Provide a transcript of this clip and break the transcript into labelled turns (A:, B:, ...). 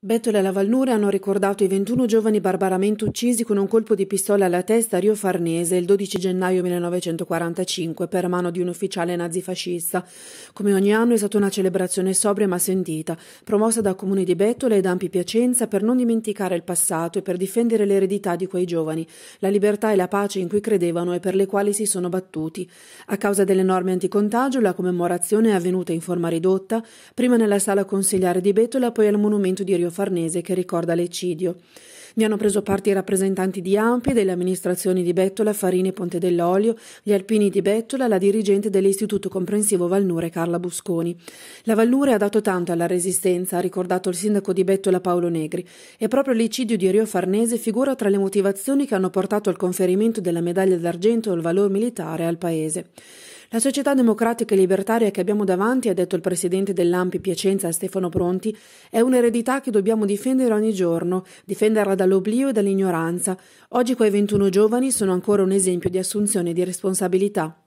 A: Bettola e la Valnure hanno ricordato i 21 giovani barbaramente uccisi con un colpo di pistola alla testa a Rio Farnese il 12 gennaio 1945 per mano di un ufficiale nazifascista. Come ogni anno è stata una celebrazione sobria ma sentita, promossa da comuni di Bettola e da Ampi Piacenza per non dimenticare il passato e per difendere l'eredità di quei giovani, la libertà e la pace in cui credevano e per le quali si sono battuti. A causa delle norme anticontagio la commemorazione è avvenuta in forma ridotta, prima nella sala consigliare di Bettola, poi al monumento di Rio territorio farnese che ricorda l'eccidio. Vi hanno preso parte i rappresentanti di Ampi, delle amministrazioni di Bettola, Farini e Ponte dell'Olio, gli alpini di Bettola, la dirigente dell'Istituto Comprensivo Valnure Carla Busconi. La Valnure ha dato tanto alla resistenza, ha ricordato il sindaco di Bettola Paolo Negri, e proprio l'eccidio di Rio Farnese figura tra le motivazioni che hanno portato al conferimento della medaglia d'argento al valor militare al paese. La società democratica e libertaria che abbiamo davanti, ha detto il presidente dell'Ampi Piacenza Stefano Pronti, è un'eredità che dobbiamo difendere ogni giorno, difenderla dall'oblio e dall'ignoranza. Oggi quei 21 giovani sono ancora un esempio di assunzione di responsabilità.